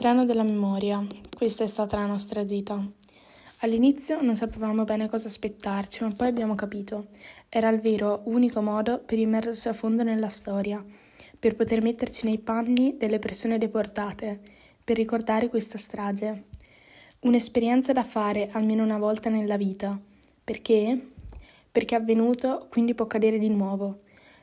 Treno della memoria. Questa è stata la nostra gita. All'inizio non sapevamo bene cosa aspettarci, ma poi abbiamo capito. Era il vero, unico modo per immergersi a fondo nella storia, per poter metterci nei panni delle persone deportate, per ricordare questa strage. Un'esperienza da fare almeno una volta nella vita. Perché? Perché è avvenuto, quindi può accadere di nuovo.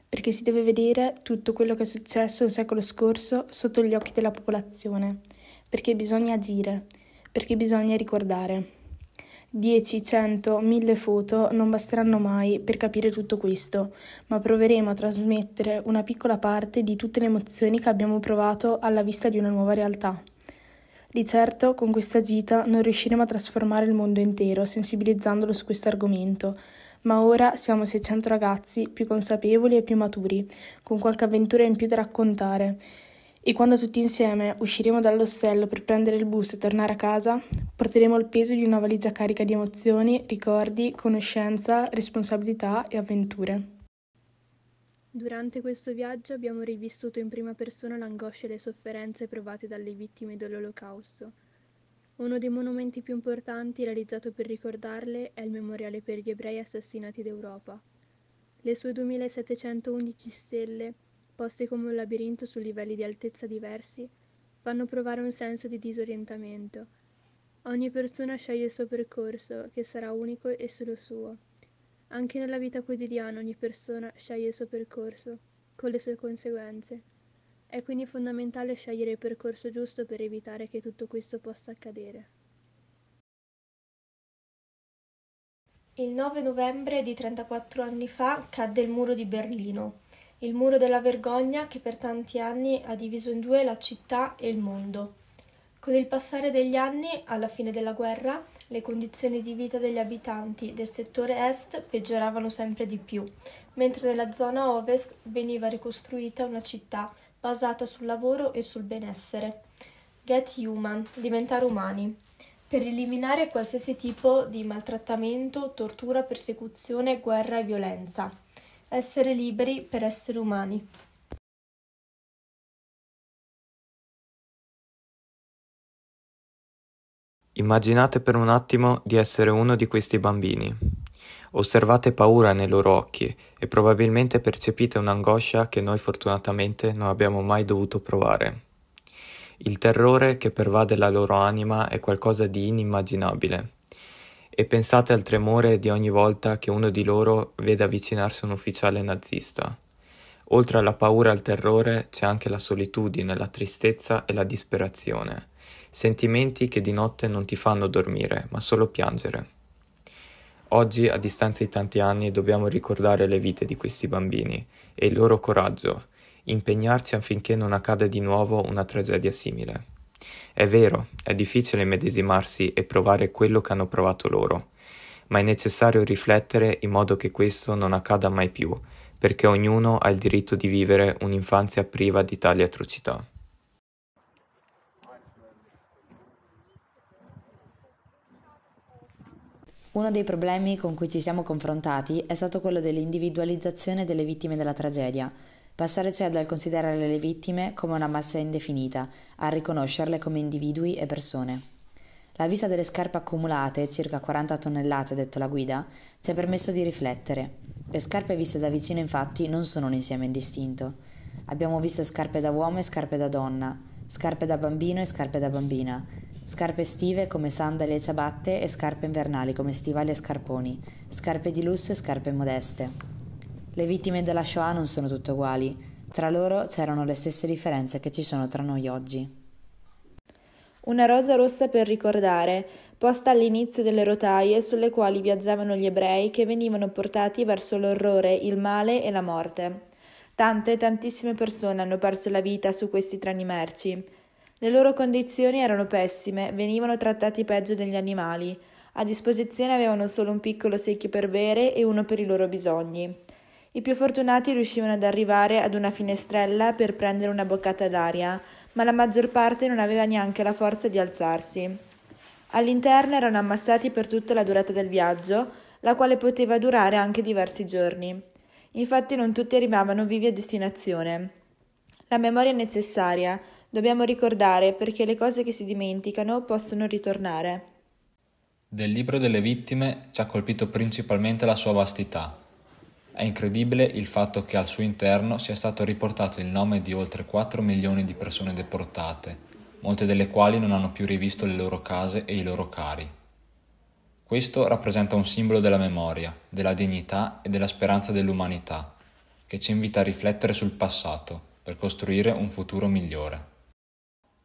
Perché si deve vedere tutto quello che è successo il secolo scorso sotto gli occhi della popolazione perché bisogna agire, perché bisogna ricordare. 10, 100, 1000 foto non basteranno mai per capire tutto questo, ma proveremo a trasmettere una piccola parte di tutte le emozioni che abbiamo provato alla vista di una nuova realtà. Di certo, con questa gita non riusciremo a trasformare il mondo intero sensibilizzandolo su questo argomento, ma ora siamo 600 ragazzi più consapevoli e più maturi, con qualche avventura in più da raccontare e quando tutti insieme usciremo dall'ostello per prendere il bus e tornare a casa, porteremo il peso di una valigia carica di emozioni, ricordi, conoscenza, responsabilità e avventure. Durante questo viaggio abbiamo rivissuto in prima persona l'angoscia e le sofferenze provate dalle vittime dell'Olocausto. Uno dei monumenti più importanti realizzato per ricordarle è il memoriale per gli ebrei assassinati d'Europa. Le sue 2711 stelle posti come un labirinto su livelli di altezza diversi fanno provare un senso di disorientamento ogni persona sceglie il suo percorso che sarà unico e solo suo anche nella vita quotidiana ogni persona sceglie il suo percorso con le sue conseguenze è quindi fondamentale scegliere il percorso giusto per evitare che tutto questo possa accadere Il 9 novembre di 34 anni fa cadde il muro di Berlino il muro della vergogna che per tanti anni ha diviso in due la città e il mondo. Con il passare degli anni, alla fine della guerra, le condizioni di vita degli abitanti del settore est peggioravano sempre di più, mentre nella zona ovest veniva ricostruita una città basata sul lavoro e sul benessere. Get human, diventare umani. Per eliminare qualsiasi tipo di maltrattamento, tortura, persecuzione, guerra e violenza. Essere liberi per essere umani. Immaginate per un attimo di essere uno di questi bambini. Osservate paura nei loro occhi e probabilmente percepite un'angoscia che noi fortunatamente non abbiamo mai dovuto provare. Il terrore che pervade la loro anima è qualcosa di inimmaginabile e pensate al tremore di ogni volta che uno di loro vede avvicinarsi un ufficiale nazista. Oltre alla paura e al terrore c'è anche la solitudine, la tristezza e la disperazione, sentimenti che di notte non ti fanno dormire, ma solo piangere. Oggi, a distanza di tanti anni, dobbiamo ricordare le vite di questi bambini e il loro coraggio, impegnarci affinché non accada di nuovo una tragedia simile. È vero, è difficile medesimarsi e provare quello che hanno provato loro, ma è necessario riflettere in modo che questo non accada mai più, perché ognuno ha il diritto di vivere un'infanzia priva di tali atrocità. Uno dei problemi con cui ci siamo confrontati è stato quello dell'individualizzazione delle vittime della tragedia, Passare cioè dal considerare le vittime come una massa indefinita a riconoscerle come individui e persone. La vista delle scarpe accumulate, circa 40 tonnellate detto la guida, ci ha permesso di riflettere. Le scarpe viste da vicino infatti non sono un insieme indistinto. Abbiamo visto scarpe da uomo e scarpe da donna, scarpe da bambino e scarpe da bambina, scarpe estive come sandali e ciabatte e scarpe invernali come stivali e scarponi, scarpe di lusso e scarpe modeste. Le vittime della Shoah non sono tutte uguali, tra loro c'erano le stesse differenze che ci sono tra noi oggi. Una rosa rossa per ricordare, posta all'inizio delle rotaie sulle quali viaggiavano gli ebrei che venivano portati verso l'orrore, il male e la morte. Tante, tantissime persone hanno perso la vita su questi treni merci. Le loro condizioni erano pessime, venivano trattati peggio degli animali. A disposizione avevano solo un piccolo secchio per bere e uno per i loro bisogni. I più fortunati riuscivano ad arrivare ad una finestrella per prendere una boccata d'aria, ma la maggior parte non aveva neanche la forza di alzarsi. All'interno erano ammassati per tutta la durata del viaggio, la quale poteva durare anche diversi giorni. Infatti non tutti arrivavano vivi a destinazione. La memoria è necessaria, dobbiamo ricordare perché le cose che si dimenticano possono ritornare. Del libro delle vittime ci ha colpito principalmente la sua vastità, è incredibile il fatto che al suo interno sia stato riportato il nome di oltre 4 milioni di persone deportate, molte delle quali non hanno più rivisto le loro case e i loro cari. Questo rappresenta un simbolo della memoria, della dignità e della speranza dell'umanità, che ci invita a riflettere sul passato per costruire un futuro migliore.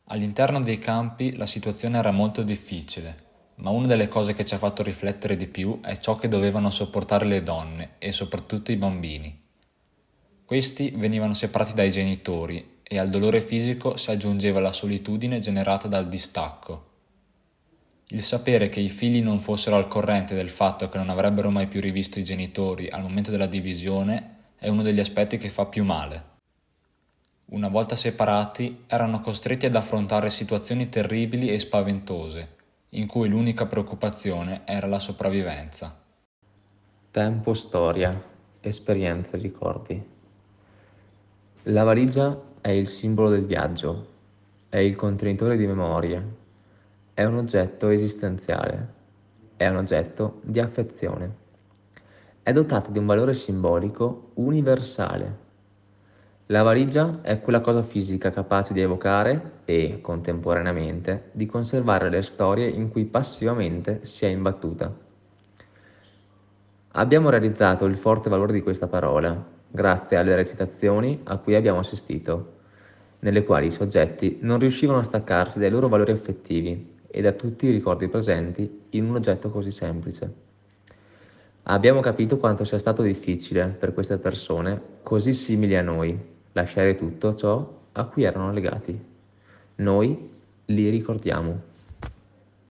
All'interno dei campi la situazione era molto difficile ma una delle cose che ci ha fatto riflettere di più è ciò che dovevano sopportare le donne e soprattutto i bambini. Questi venivano separati dai genitori e al dolore fisico si aggiungeva la solitudine generata dal distacco. Il sapere che i figli non fossero al corrente del fatto che non avrebbero mai più rivisto i genitori al momento della divisione è uno degli aspetti che fa più male. Una volta separati, erano costretti ad affrontare situazioni terribili e spaventose, in cui l'unica preoccupazione era la sopravvivenza. Tempo, storia, esperienze, ricordi. La valigia è il simbolo del viaggio, è il contenitore di memorie, è un oggetto esistenziale, è un oggetto di affezione. È dotata di un valore simbolico universale la valigia è quella cosa fisica capace di evocare e, contemporaneamente, di conservare le storie in cui passivamente si è imbattuta. Abbiamo realizzato il forte valore di questa parola, grazie alle recitazioni a cui abbiamo assistito, nelle quali i soggetti non riuscivano a staccarsi dai loro valori affettivi e da tutti i ricordi presenti in un oggetto così semplice. Abbiamo capito quanto sia stato difficile per queste persone, così simili a noi, lasciare tutto ciò a cui erano legati. Noi li ricordiamo.